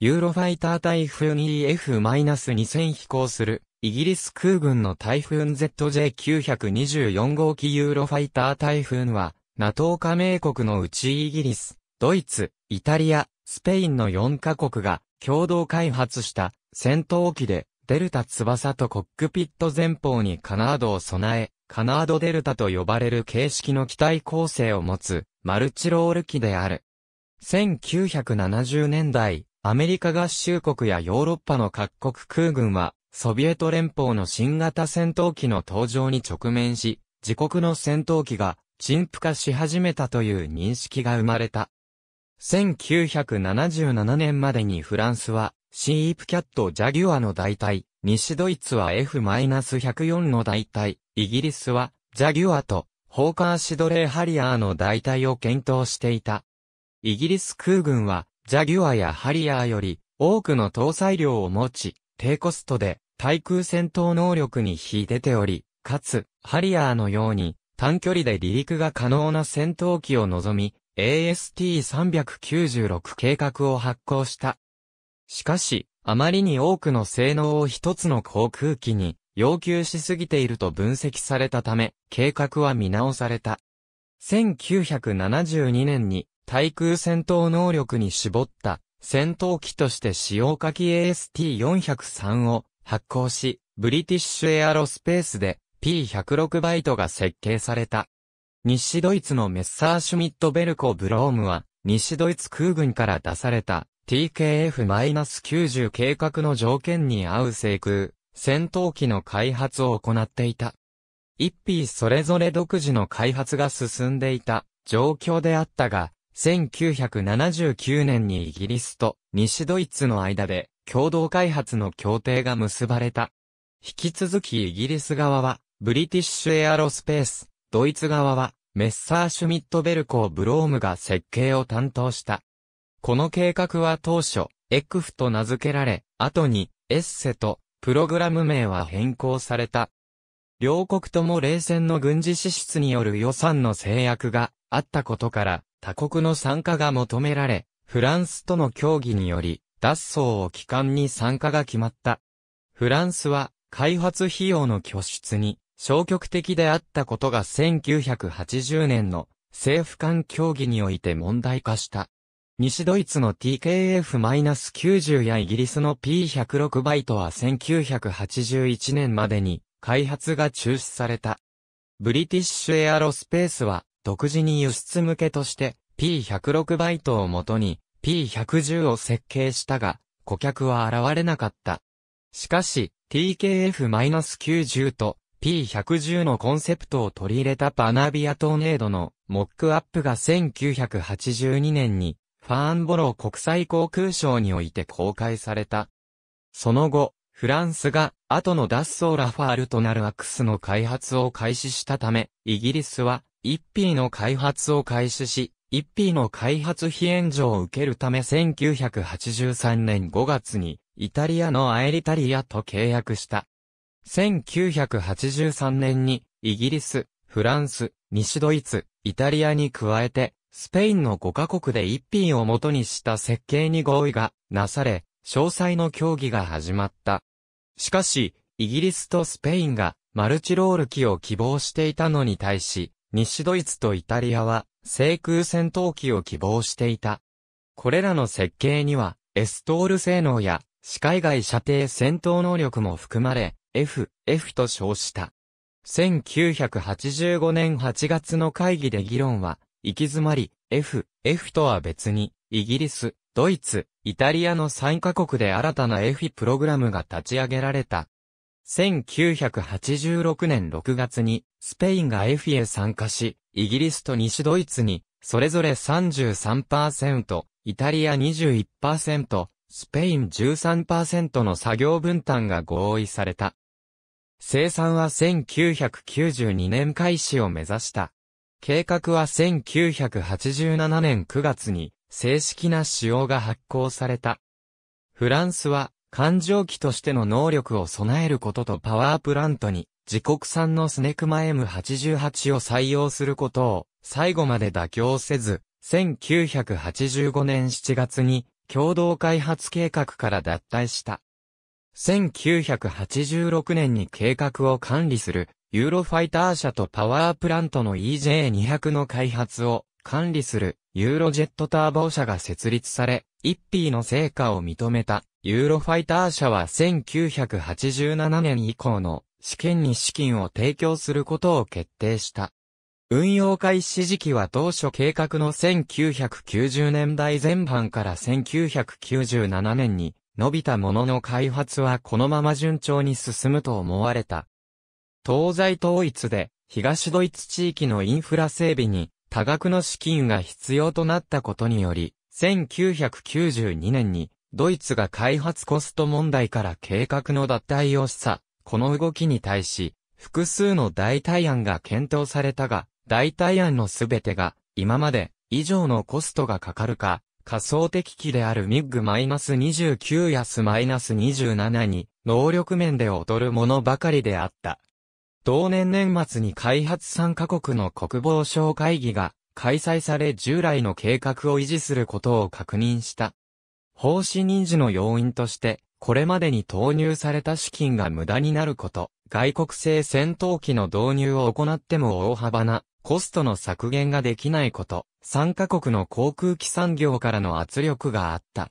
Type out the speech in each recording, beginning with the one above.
ユーロファイターフーン e f 2 0 0 0飛行する、イギリス空軍の台風 ZJ924 号機ユーロファイター台風は、NATO 加盟国のうちイギリス、ドイツ、イタリア、スペインの4カ国が共同開発した戦闘機で、デルタ翼とコックピット前方にカナードを備え、カナードデルタと呼ばれる形式の機体構成を持つ、マルチロール機である。1970年代、アメリカ合衆国やヨーロッパの各国空軍は、ソビエト連邦の新型戦闘機の登場に直面し、自国の戦闘機が陳腐化し始めたという認識が生まれた。1977年までにフランスは、シープキャット・ジャギュアの代替、西ドイツは F-104 の代替、イギリスは、ジャギュアと、ホーカーシドレー・ハリアーの代替を検討していた。イギリス空軍は、ザギュアやハリアーより多くの搭載量を持ち、低コストで対空戦闘能力に秀でており、かつ、ハリアーのように短距離で離陸が可能な戦闘機を望み、AST396 計画を発行した。しかし、あまりに多くの性能を一つの航空機に要求しすぎていると分析されたため、計画は見直された。1972年に対空戦闘能力に絞った戦闘機として使用火器 AST-403 を発行し、ブリティッシュエアロスペースで P106 バイトが設計された。西ドイツのメッサーシュミットベルコ・ブロームは、西ドイツ空軍から出された TKF-90 計画の条件に合う制空、戦闘機の開発を行っていた。一匹それぞれ独自の開発が進んでいた状況であったが、1979年にイギリスと西ドイツの間で共同開発の協定が結ばれた。引き続きイギリス側は、ブリティッシュエアロスペース、ドイツ側は、メッサーシュミットベルコー・ブロームが設計を担当した。この計画は当初、エクフと名付けられ、後に、エッセと、プログラム名は変更された。両国とも冷戦の軍事支出による予算の制約があったことから、他国の参加が求められ、フランスとの協議により、脱走を機関に参加が決まった。フランスは、開発費用の拠出に、消極的であったことが1980年の政府間協議において問題化した。西ドイツの TKF-90 やイギリスの P106 バイトは1981年までに開発が中止された。ブリティッシュエアロスペースは独自に輸出向けとして P106 バイトをもとに P110 を設計したが、顧客は現れなかった。しかし、TKF-90 と P110 のコンセプトを取り入れたパナビアトーネードのモックアップが1982年にファーンボロー国際航空ショーにおいて公開された。その後、フランスが後の脱走ラファールとなるアクスの開発を開始したため、イギリスは 1P の開発を開始し、1P の開発費援助を受けるため1983年5月にイタリアのアエリタリアと契約した。1983年にイギリス、フランス、西ドイツ、イタリアに加えてスペインの5カ国で 1P を元にした設計に合意がなされ、詳細の協議が始まった。しかし、イギリスとスペインがマルチロール機を希望していたのに対し、西ドイツとイタリアは、制空戦闘機を希望していた。これらの設計には、エストール性能や、視界外射程戦闘能力も含まれ、F、F と称した。1985年8月の会議で議論は、行き詰まり、F、F とは別に、イギリス、ドイツ、イタリアの3カ国で新たな F プログラムが立ち上げられた。1986年6月にスペインが F へ参加し、イギリスと西ドイツに、それぞれ33%、イタリア21%、スペイン13%の作業分担が合意された。生産は1992年開始を目指した。計画は1987年9月に正式な使用が発行された。フランスは環状機としての能力を備えることとパワープラントに自国産のスネクマ M88 を採用することを最後まで妥協せず、1985年7月に共同開発計画から脱退した。1986年に計画を管理するユーロファイター社とパワープラントの EJ200 の開発を管理するユーロジェットターボ社が設立され、一匹の成果を認めたユーロファイター社は1987年以降の試験に資金を提供することを決定した。運用開始時期は当初計画の1990年代前半から1997年に伸びたものの開発はこのまま順調に進むと思われた。東西統一で東ドイツ地域のインフラ整備に多額の資金が必要となったことにより、1992年にドイツが開発コスト問題から計画の脱退を示唆。この動きに対し、複数の代替案が検討されたが、代替案のすべてが、今まで以上のコストがかかるか、仮想的機である MIG-29 や S-27 に、能力面で劣るものばかりであった。同年年末に開発参加国の国防省会議が開催され従来の計画を維持することを確認した。方針認知の要因として、これまでに投入された資金が無駄になること、外国製戦闘機の導入を行っても大幅なコストの削減ができないこと、参カ国の航空機産業からの圧力があった。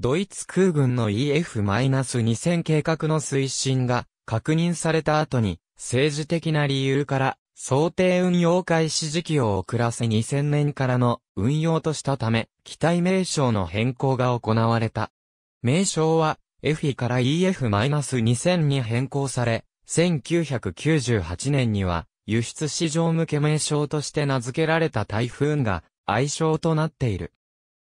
ドイツ空軍の EF-2000 計画の推進が確認された後に政治的な理由から想定運用開始時期を遅らせ2000年からの運用としたため、機体名称の変更が行われた。名称は FE から EF-2000 に変更され、1998年には輸出市場向け名称として名付けられた台風が愛称となっている。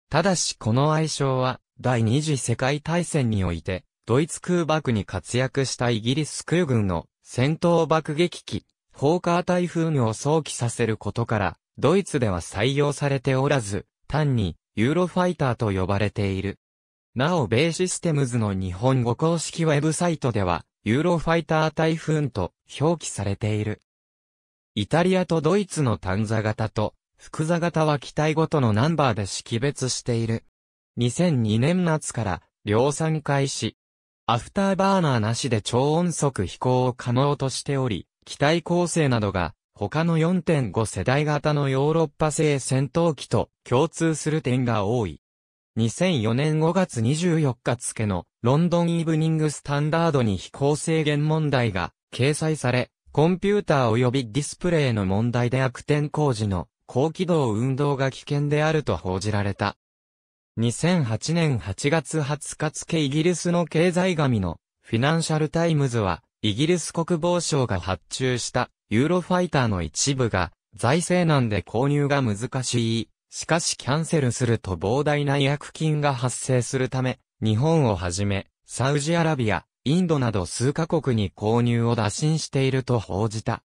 ただしこの愛称は第二次世界大戦においてドイツ空爆に活躍したイギリス空軍の戦闘爆撃機、フォーカー台風を想起させることから、ドイツでは採用されておらず、単にユーロファイターと呼ばれている。なお、米システムズの日本語公式ウェブサイトでは、ユーロファイタータイフーンと表記されている。イタリアとドイツの短座型と複座型は機体ごとのナンバーで識別している。2002年夏から量産開始。アフターバーナーなしで超音速飛行を可能としており、機体構成などが他の4.5世代型のヨーロッパ製戦闘機と共通する点が多い。2004年5月24日付のロンドンイブニングスタンダードに飛行制限問題が掲載され、コンピューター及びディスプレイの問題で悪天工事の高軌道運動が危険であると報じられた。2008年8月20日付イギリスの経済紙のフィナンシャルタイムズは、イギリス国防省が発注したユーロファイターの一部が財政難で購入が難しいしかしキャンセルすると膨大な違約金が発生するため、日本をはじめ、サウジアラビア、インドなど数カ国に購入を打診していると報じた。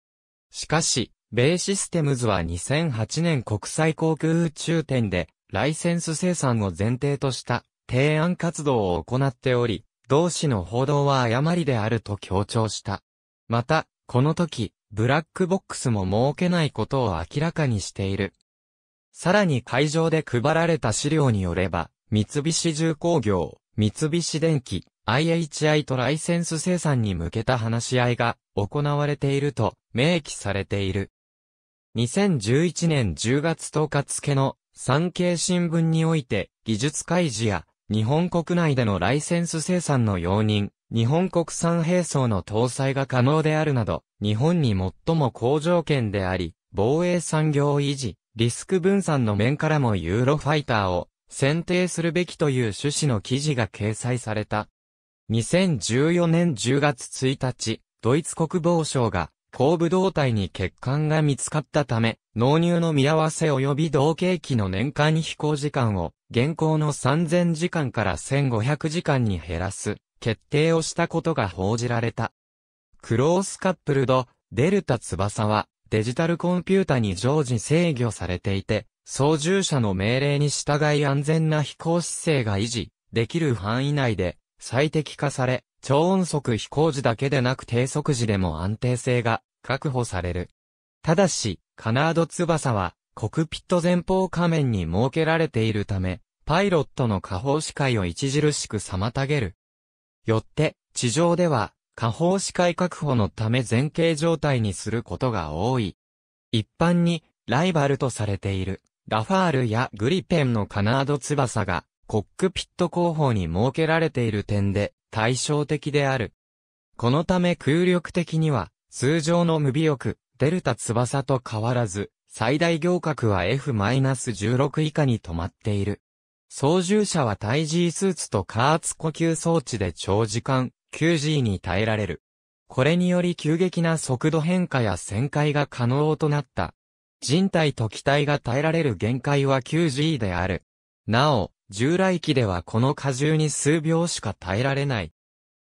しかし、米システムズは2008年国際航空宇宙展で、ライセンス生産を前提とした提案活動を行っており、同氏の報道は誤りであると強調した。また、この時、ブラックボックスも設けないことを明らかにしている。さらに会場で配られた資料によれば、三菱重工業、三菱電機、IHI とライセンス生産に向けた話し合いが行われていると明記されている。2011年10月10日付の産経新聞において技術開示や日本国内でのライセンス生産の容認、日本国産兵装の搭載が可能であるなど、日本に最も好条件であり、防衛産業維持、リスク分散の面からもユーロファイターを選定するべきという趣旨の記事が掲載された。2014年10月1日、ドイツ国防省が後部胴体に欠陥が見つかったため、納入の見合わせ及び同型機の年間飛行時間を現行の3000時間から1500時間に減らす決定をしたことが報じられた。クロースカップルド、デルタ翼はデジタルコンピュータに常時制御されていて、操縦者の命令に従い安全な飛行姿勢が維持できる範囲内で最適化され、超音速飛行時だけでなく低速時でも安定性が確保される。ただし、カナード翼はコクピット前方仮面に設けられているため、パイロットの下方視界を著しく妨げる。よって、地上では下方視界確保のため前傾状態にすることが多い。一般に、ライバルとされている、ラファールやグリペンのカナード翼が、コックピット後方に設けられている点で、対照的である。このため空力的には、通常の無尾翼、デルタ翼と変わらず、最大行角は F-16 以下に止まっている。操縦者はジ G スーツと加圧呼吸装置で長時間、9G に耐えられる。これにより急激な速度変化や旋回が可能となった。人体と機体が耐えられる限界は 9G である。なお、従来機ではこの荷重に数秒しか耐えられない。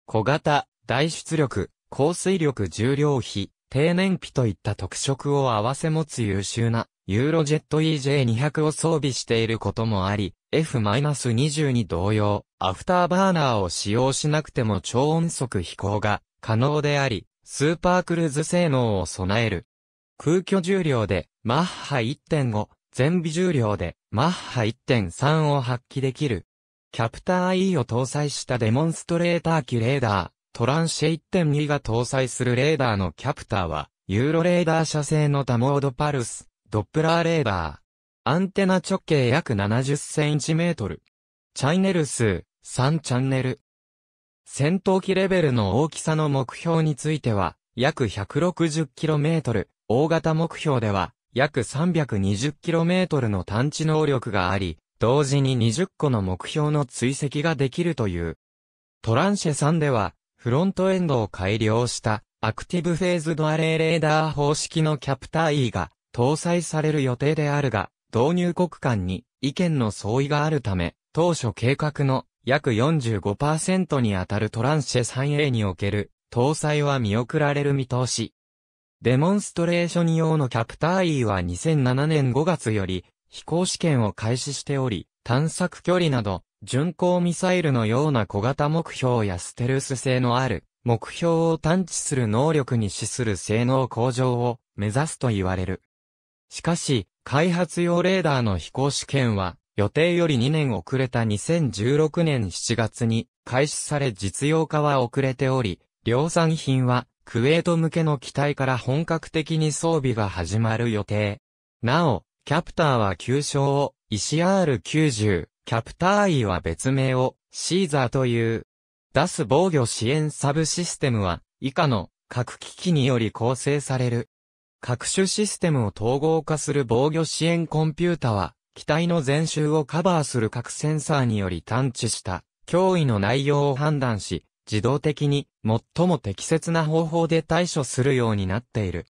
小型、大出力、降水力重量比、低燃費といった特色を併せ持つ優秀な、ユーロジェット EJ200 を装備していることもあり、f 2に同様、アフターバーナーを使用しなくても超音速飛行が可能であり、スーパークルーズ性能を備える。空虚重量でマッハ1.5、全微重量でマッハ1.3を発揮できる。キャプター E を搭載したデモンストレーター機レーダー、トランシェ1.2が搭載するレーダーのキャプターは、ユーロレーダー社製の多モードパルス、ドップラーレーダー。アンテナ直径約70センチメートル。チャイネル数、3チャンネル。戦闘機レベルの大きさの目標については、約 160km、大型目標では、約 320km の探知能力があり、同時に20個の目標の追跡ができるという。トランシェ3では、フロントエンドを改良した、アクティブフェーズドアレイレーダー方式のキャプター E が、搭載される予定であるが、導入国間に意見の相違があるため、当初計画の約45%にあたるトランシェ 3A における搭載は見送られる見通し。デモンストレーション用のキャプター E は2007年5月より飛行試験を開始しており、探索距離など、巡航ミサイルのような小型目標やステルス性のある目標を探知する能力に資する性能向上を目指すと言われる。しかし、開発用レーダーの飛行試験は予定より2年遅れた2016年7月に開始され実用化は遅れており、量産品はクウェート向けの機体から本格的に装備が始まる予定。なお、キャプターは旧称を ECR90、キャプター E は別名をシーザーという。出す防御支援サブシステムは以下の各機器により構成される。各種システムを統合化する防御支援コンピュータは機体の全周をカバーする各センサーにより探知した脅威の内容を判断し、自動的に最も適切な方法で対処するようになっている。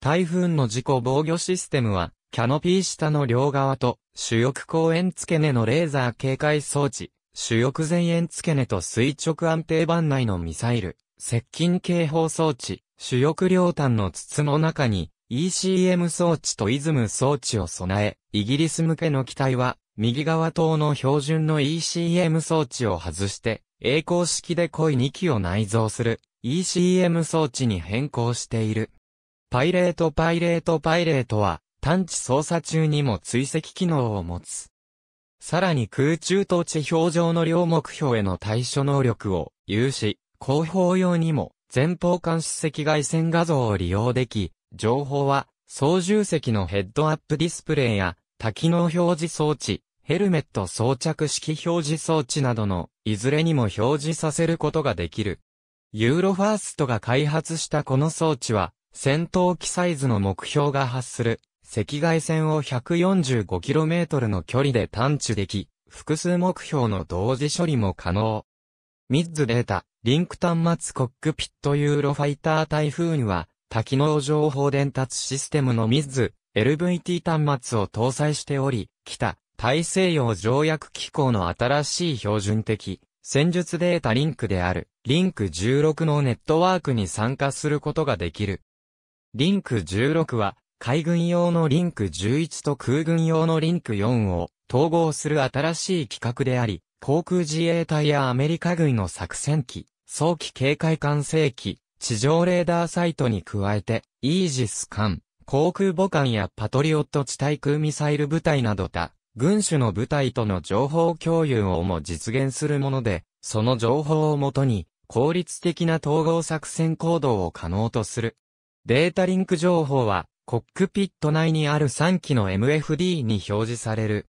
台風の事故防御システムは、キャノピー下の両側と、主翼後円付け根のレーザー警戒装置、主翼前円付け根と垂直安定板内のミサイル、接近警報装置、主翼両端の筒の中に、ECM 装置とイズム装置を備え、イギリス向けの機体は、右側等の標準の ECM 装置を外して、栄光式で濃い2機を内蔵する ECM 装置に変更している。パイレートパイレートパイレートは、探知操作中にも追跡機能を持つ。さらに空中と地表上の両目標への対処能力を有し、後方用にも前方監視赤外線画像を利用でき、情報は、操縦席のヘッドアップディスプレイや、多機能表示装置、ヘルメット装着式表示装置などの、いずれにも表示させることができる。ユーロファーストが開発したこの装置は、戦闘機サイズの目標が発する赤外線を 145km の距離で探知でき、複数目標の同時処理も可能。ミッズデータ、リンク端末コックピットユーロファイター台風には、多機能情報伝達システムのミズ LVT 端末を搭載しており、北、大西洋条約機構の新しい標準的、戦術データリンクである、リンク16のネットワークに参加することができる。リンク16は、海軍用のリンク11と空軍用のリンク4を統合する新しい規格であり、航空自衛隊やアメリカ軍の作戦機、早期警戒管制機、地上レーダーサイトに加えて、イージス艦、航空母艦やパトリオット地対空ミサイル部隊など他、軍種の部隊との情報共有をも実現するもので、その情報をもとに、効率的な統合作戦行動を可能とする。データリンク情報は、コックピット内にある3機の MFD に表示される。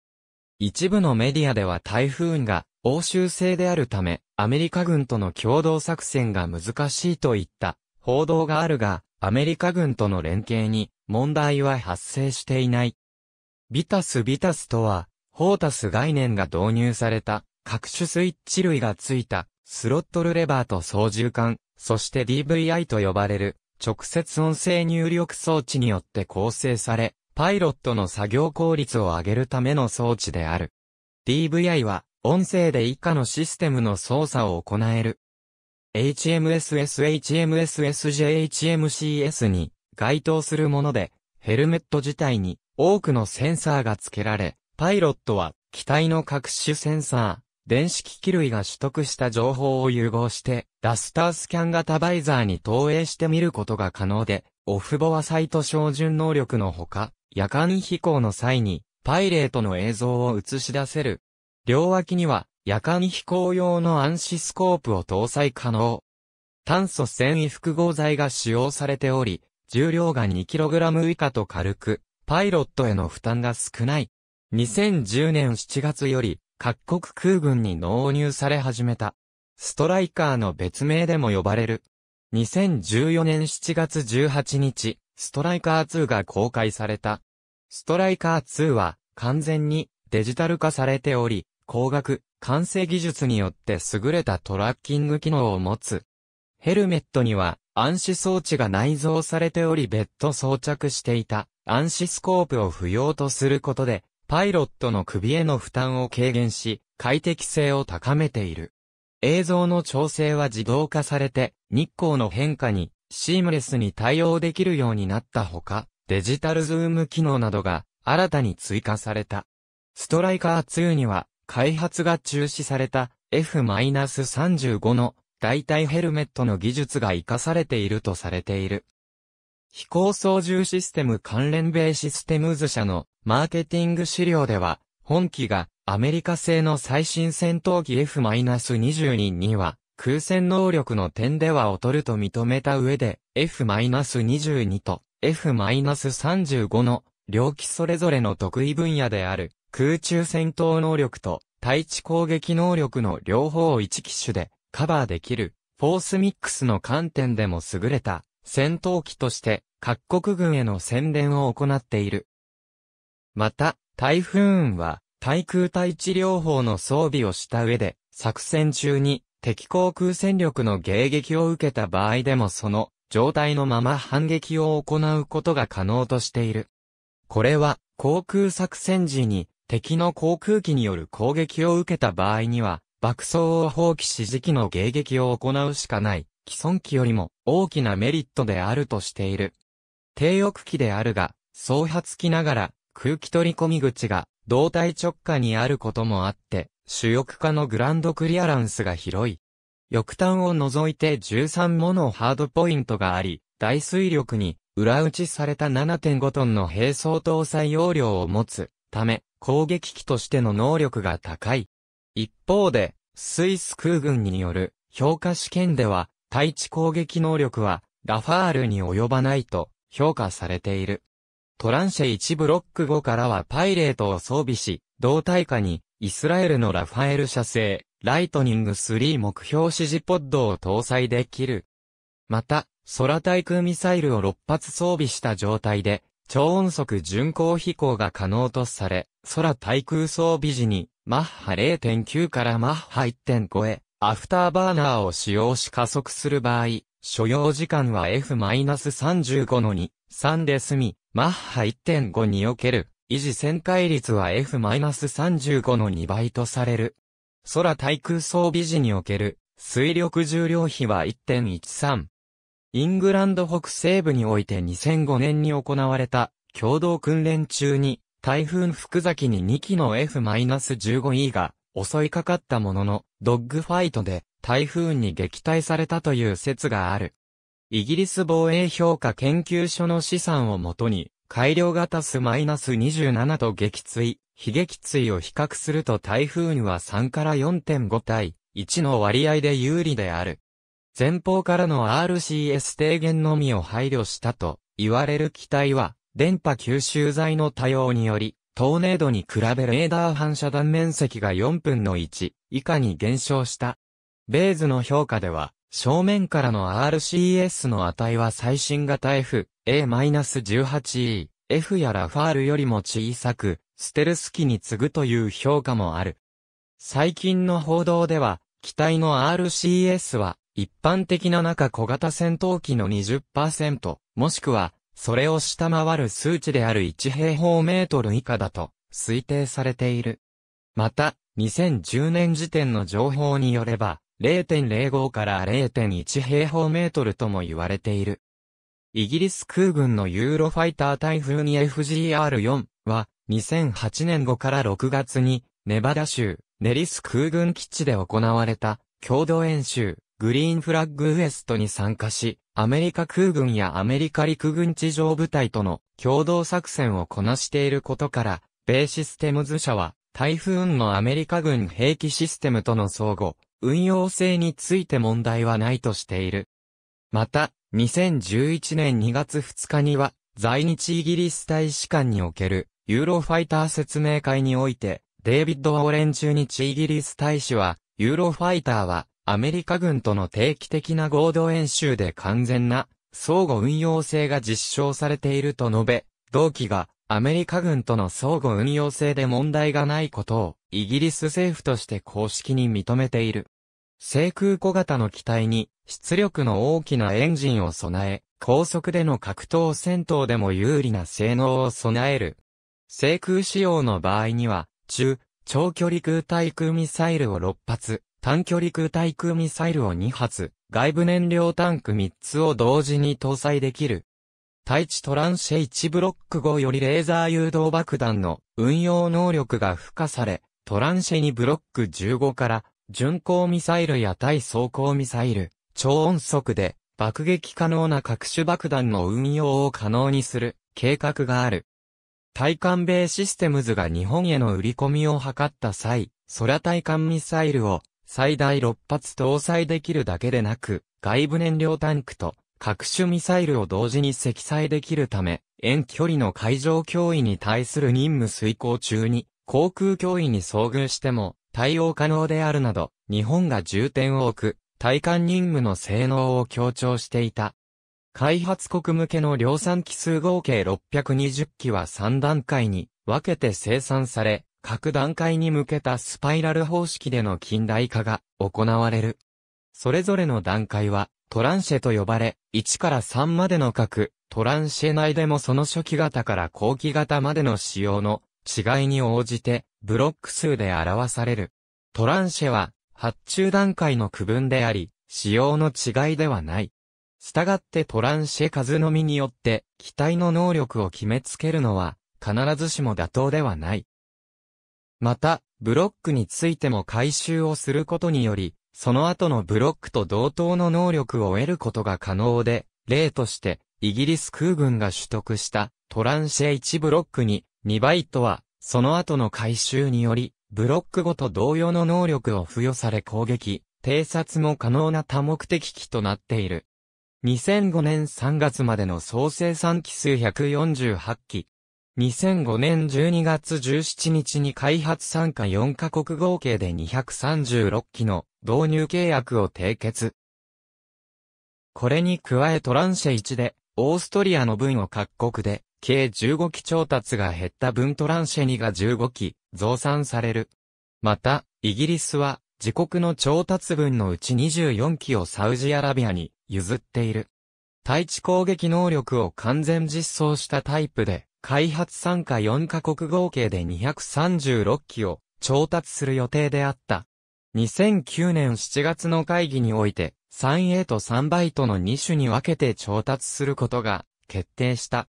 一部のメディアでは台風が欧州製であるため、アメリカ軍との共同作戦が難しいといった報道があるが、アメリカ軍との連携に問題は発生していない。ビタスビタスとは、ホータス概念が導入された各種スイッチ類がついたスロットルレバーと操縦桿、そして DVI と呼ばれる直接音声入力装置によって構成され、パイロットの作業効率を上げるための装置である。DVI は音声で以下のシステムの操作を行える。HMSS、HMSSJ、HMCS に該当するもので、ヘルメット自体に多くのセンサーが付けられ、パイロットは機体の各種センサー、電子機器類が取得した情報を融合して、ダスタースキャン型バイザーに投影してみることが可能で、オフボアサイト照準能力のほか、夜間飛行の際に、パイレートの映像を映し出せる両脇には夜間飛行用の暗視スコープを搭載可能。炭素繊維複合材が使用されており、重量が 2kg 以下と軽く、パイロットへの負担が少ない。2010年7月より、各国空軍に納入され始めた。ストライカーの別名でも呼ばれる。2014年7月18日、ストライカー2が公開された。ストライカー2は、完全にデジタル化されており、光学、完成技術によって優れたトラッキング機能を持つ。ヘルメットには暗視装置が内蔵されており別途装着していた暗視スコープを不要とすることで、パイロットの首への負担を軽減し、快適性を高めている。映像の調整は自動化されて、日光の変化にシームレスに対応できるようになったほか、デジタルズーム機能などが新たに追加された。ストライカー2には開発が中止された F-35 の代替ヘルメットの技術が活かされているとされている。飛行操縦システム関連米システムズ社のマーケティング資料では、本機がアメリカ製の最新戦闘機 F-22 には空戦能力の点では劣ると認めた上で F-22 と F-35 の両機それぞれの得意分野である空中戦闘能力と対地攻撃能力の両方を一機種でカバーできる、フォースミックスの観点でも優れた戦闘機として各国軍への宣伝を行っている。また、台風雲は対空対地療法の装備をした上で作戦中に敵航空戦力の迎撃を受けた場合でもその状態のまま反撃を行うことが可能としている。これは航空作戦時に敵の航空機による攻撃を受けた場合には、爆走を放棄し時期の迎撃を行うしかない、既存機よりも大きなメリットであるとしている。低翼機であるが、総発機ながら、空気取り込み口が胴体直下にあることもあって、主翼化のグランドクリアランスが広い。翼端を除いて13ものハードポイントがあり、大水力に裏打ちされた7.5トンの並走搭載容量を持つため、攻撃機としての能力が高い。一方で、スイス空軍による評価試験では、対地攻撃能力は、ラファールに及ばないと評価されている。トランシェ1ブロック後からはパイレートを装備し、同体下にイスラエルのラファエル社製、ライトニング3目標指示ポッドを搭載できる。また、空対空ミサイルを6発装備した状態で、超音速巡航飛行が可能とされ、空対空装備時に、マッハ0.9からマッハ1.5へ、アフターバーナーを使用し加速する場合、所要時間は F-35 の2、3で済み、マッハ1.5における維持旋回率は F-35 の2倍とされる。空対空装備時における水力重量比は1.13、イングランド北西部において2005年に行われた共同訓練中に台風福崎に2機の F-15E が襲いかかったもののドッグファイトで台風に撃退されたという説がある。イギリス防衛評価研究所の資産をもとに改良型スマイナス27と撃墜、非撃墜を比較すると台風には3から4.5対1の割合で有利である。前方からの RCS 低減のみを配慮したと言われる機体は、電波吸収剤の多用により、トーネードに比べレーダー反射断面積が4分の1以下に減少した。ベーズの評価では、正面からの RCS の値は最新型 F、A-18E、F やラファールよりも小さく、ステルス機に次ぐという評価もある。最近の報道では、機体の RCS は一般的な中小型戦闘機の20%、もしくは、それを下回る数値である1平方メートル以下だと推定されている。また、2010年時点の情報によれば、0.05から0.1平方メートルとも言われている。イギリス空軍のユーロファイター台風に FGR4 は、2008年後から6月に、ネバダ州、ネリス空軍基地で行われた、共同演習、グリーンフラッグウエストに参加し、アメリカ空軍やアメリカ陸軍地上部隊との共同作戦をこなしていることから、米システムズ社は、台風運のアメリカ軍兵器システムとの相互、運用性について問題はないとしている。また、2011年2月2日には、在日イギリス大使館における、ユーロファイター説明会において、デイビッド・オーレン中日イギリス大使は、ユーロファイターは、アメリカ軍との定期的な合同演習で完全な相互運用性が実証されていると述べ、同期がアメリカ軍との相互運用性で問題がないことをイギリス政府として公式に認めている。制空小型の機体に出力の大きなエンジンを備え、高速での格闘戦闘でも有利な性能を備える。制空仕様の場合には、中、長距離空対空ミサイルを6発、短距離空対空ミサイルを2発、外部燃料タンク3つを同時に搭載できる。対地トランシェ1ブロック5よりレーザー誘導爆弾の運用能力が付加され、トランシェ2ブロック15から巡航ミサイルや対装甲ミサイル、超音速で爆撃可能な各種爆弾の運用を可能にする計画がある。対艦米システムズが日本への売り込みを図った際、空対艦ミサイルを最大6発搭載できるだけでなく、外部燃料タンクと各種ミサイルを同時に積載できるため、遠距離の海上脅威に対する任務遂行中に、航空脅威に遭遇しても対応可能であるなど、日本が重点を置く、対艦任務の性能を強調していた。開発国向けの量産機数合計620機は3段階に分けて生産され、各段階に向けたスパイラル方式での近代化が行われる。それぞれの段階はトランシェと呼ばれ、1から3までの各トランシェ内でもその初期型から後期型までの仕様の違いに応じてブロック数で表される。トランシェは発注段階の区分であり、仕様の違いではない。したがってトランシェ数のみによって機体の能力を決めつけるのは必ずしも妥当ではない。また、ブロックについても回収をすることにより、その後のブロックと同等の能力を得ることが可能で、例として、イギリス空軍が取得したトランシェ1ブロックに2バイトは、その後の回収により、ブロックごと同様の能力を付与され攻撃、偵察も可能な多目的機となっている。2005年3月までの総生産機数148機、2005年12月17日に開発参加4カ国合計で236機の導入契約を締結。これに加えトランシェ1で、オーストリアの分を各国で、計15機調達が減った分トランシェ2が15機、増産される。また、イギリスは、自国の調達分のうち24機をサウジアラビアに譲っている。対地攻撃能力を完全実装したタイプで、開発参加4カ国合計で236機を調達する予定であった。2009年7月の会議において、3A と3イトの2種に分けて調達することが決定した。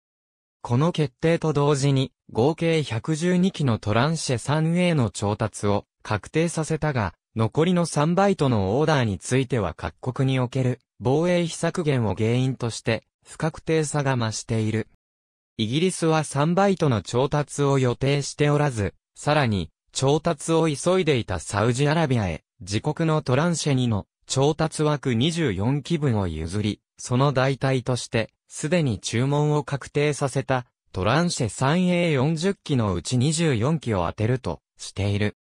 この決定と同時に、合計112機のトランシェ 3A の調達を確定させたが、残りの3バイトのオーダーについては各国における防衛費削減を原因として不確定さが増している。イギリスは3イトの調達を予定しておらず、さらに、調達を急いでいたサウジアラビアへ、自国のトランシェにの調達枠24機分を譲り、その代替として、すでに注文を確定させた、トランシェ 3A40 機のうち24機を当てるとしている。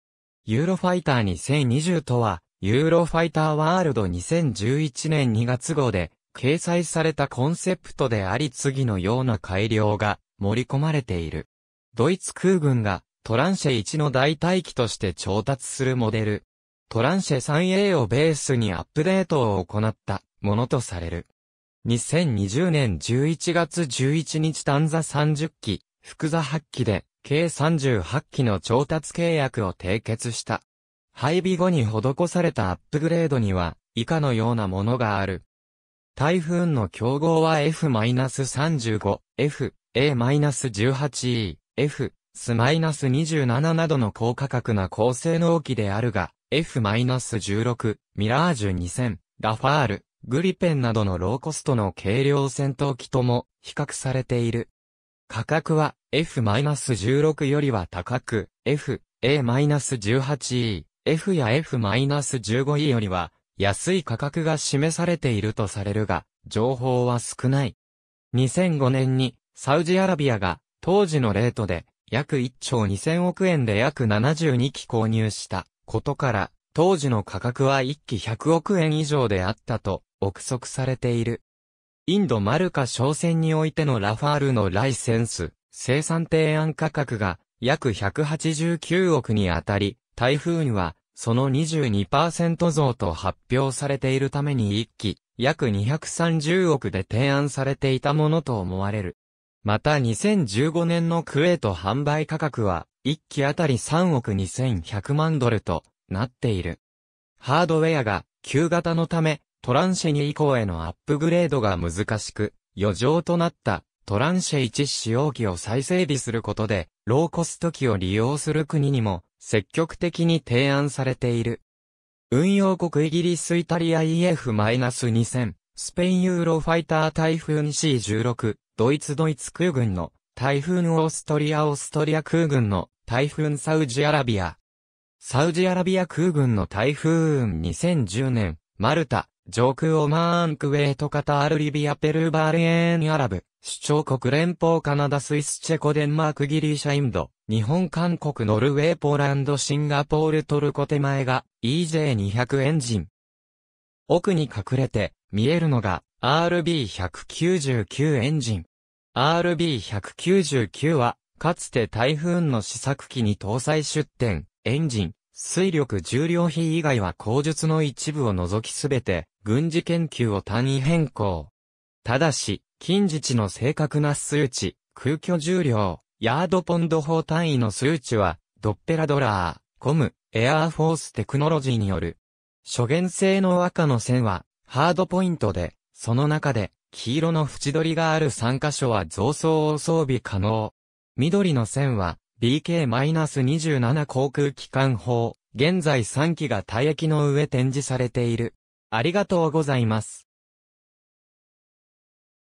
ユーロファイター2020とは、ユーロファイターワールド2011年2月号で掲載されたコンセプトであり次のような改良が盛り込まれている。ドイツ空軍がトランシェ1の代替機として調達するモデル。トランシェ 3A をベースにアップデートを行ったものとされる。2020年11月11日短座30機、複座8機で、計38機の調達契約を締結した。配備後に施されたアップグレードには、以下のようなものがある。台風の競合は F-35、F、A-18E、F、S-27 などの高価格な高性能機であるが、F-16、ミラージュ2000、ラファール、グリペンなどのローコストの軽量戦闘機とも比較されている。価格は F-16 よりは高く、F、A-18E、F や F-15E よりは安い価格が示されているとされるが、情報は少ない。2005年に、サウジアラビアが、当時のレートで、約1兆2000億円で約72機購入したことから、当時の価格は1機100億円以上であったと、憶測されている。インドマルカ商船においてのラファールのライセンス、生産提案価格が約189億にあたり、台風にはその22%増と発表されているために一機、約230億で提案されていたものと思われる。また2015年のクエート販売価格は、1機あたり3億2100万ドルとなっている。ハードウェアが旧型のため、トランシェ2以降へのアップグレードが難しく、余剰となったトランシェ1使用機を再整備することで、ローコスト機を利用する国にも積極的に提案されている。運用国イギリスイタリア EF-2000、スペインユーロファイター台風 C16、ドイツドイツ空軍の台風オーストリアオーストリア空軍の台風サウジアラビア。サウジアラビア空軍の台風運2010年、マルタ、上空オマーンクウェートカタールリビアペルーバーレーンアラブ、主張国連邦カナダスイスチェコデンマークギリシャインド、日本韓国ノルウェーポーランドシンガポールトルコ手前が EJ200 エンジン。奥に隠れて見えるのが RB199 エンジン。RB199 はかつて台風の試作機に搭載出展、エンジン、水力重量比以外は工述の一部を除きすべて軍事研究を単位変更。ただし、近日の正確な数値、空虚重量、ヤードポンド法単位の数値は、ドッペラドラー、コム、エアーフォーステクノロジーによる。諸元性の赤の線は、ハードポイントで、その中で、黄色の縁取りがある3箇所は増装を装備可能。緑の線は、BK-27 航空機関法、現在3機が退役の上展示されている。ありがとうございます。